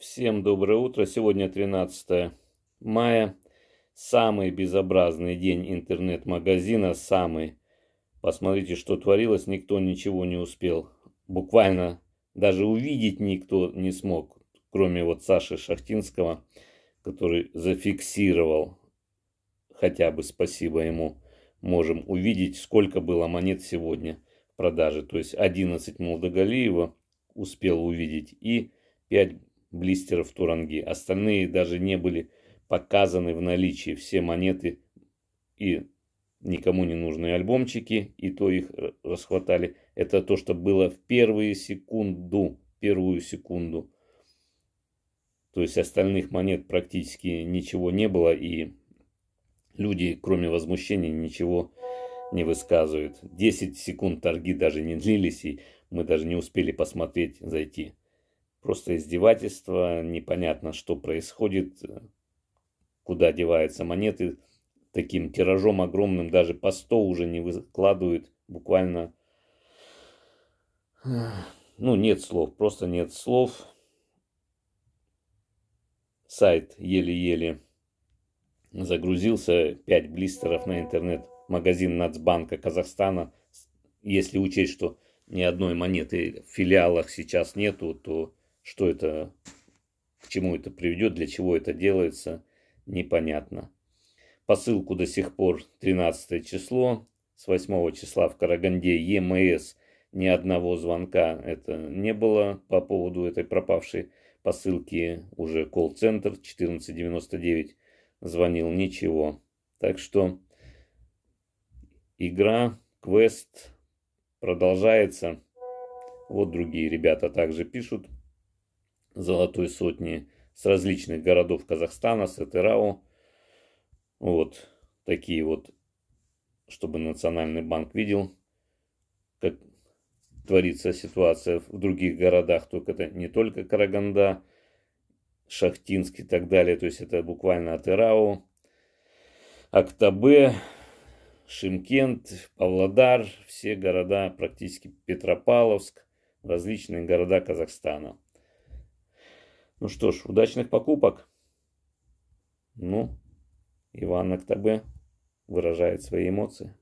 Всем доброе утро. Сегодня 13 мая. Самый безобразный день интернет-магазина. Самый. Посмотрите, что творилось. Никто ничего не успел. Буквально даже увидеть никто не смог. Кроме вот Саши Шахтинского, который зафиксировал. Хотя бы спасибо ему. Можем увидеть, сколько было монет сегодня в продаже. То есть 11 Молдогалиева успел увидеть и 5 блистеров Туранги. Остальные даже не были показаны в наличии. Все монеты и никому не нужные альбомчики, и то их расхватали. Это то, что было в первые секунду, первую секунду. То есть остальных монет практически ничего не было, и люди, кроме возмущения, ничего не высказывают. 10 секунд торги даже не длились, и мы даже не успели посмотреть, зайти. Просто издевательство, непонятно, что происходит, э, куда деваются монеты. Таким тиражом огромным даже по 100 уже не выкладывают. Буквально, ну, нет слов, просто нет слов. Сайт еле-еле загрузился. 5 блистеров на интернет-магазин Нацбанка Казахстана. Если учесть, что ни одной монеты в филиалах сейчас нету, то что это, к чему это приведет, для чего это делается, непонятно. Посылку до сих пор 13 число, с 8 числа в Караганде ЕМС ни одного звонка это не было по поводу этой пропавшей посылки. Уже колл-центр 1499 звонил, ничего. Так что игра, квест продолжается. Вот другие ребята также пишут золотой сотни с различных городов Казахстана, с Этерау. Вот такие вот, чтобы Национальный банк видел, как творится ситуация в других городах. Только это не только Караганда, Шахтинск и так далее. То есть это буквально Атырау, Актабе, Шимкент, Павлодар, все города, практически Петропавловск, различные города Казахстана. Ну что ж, удачных покупок. Ну, Иван Актабе выражает свои эмоции.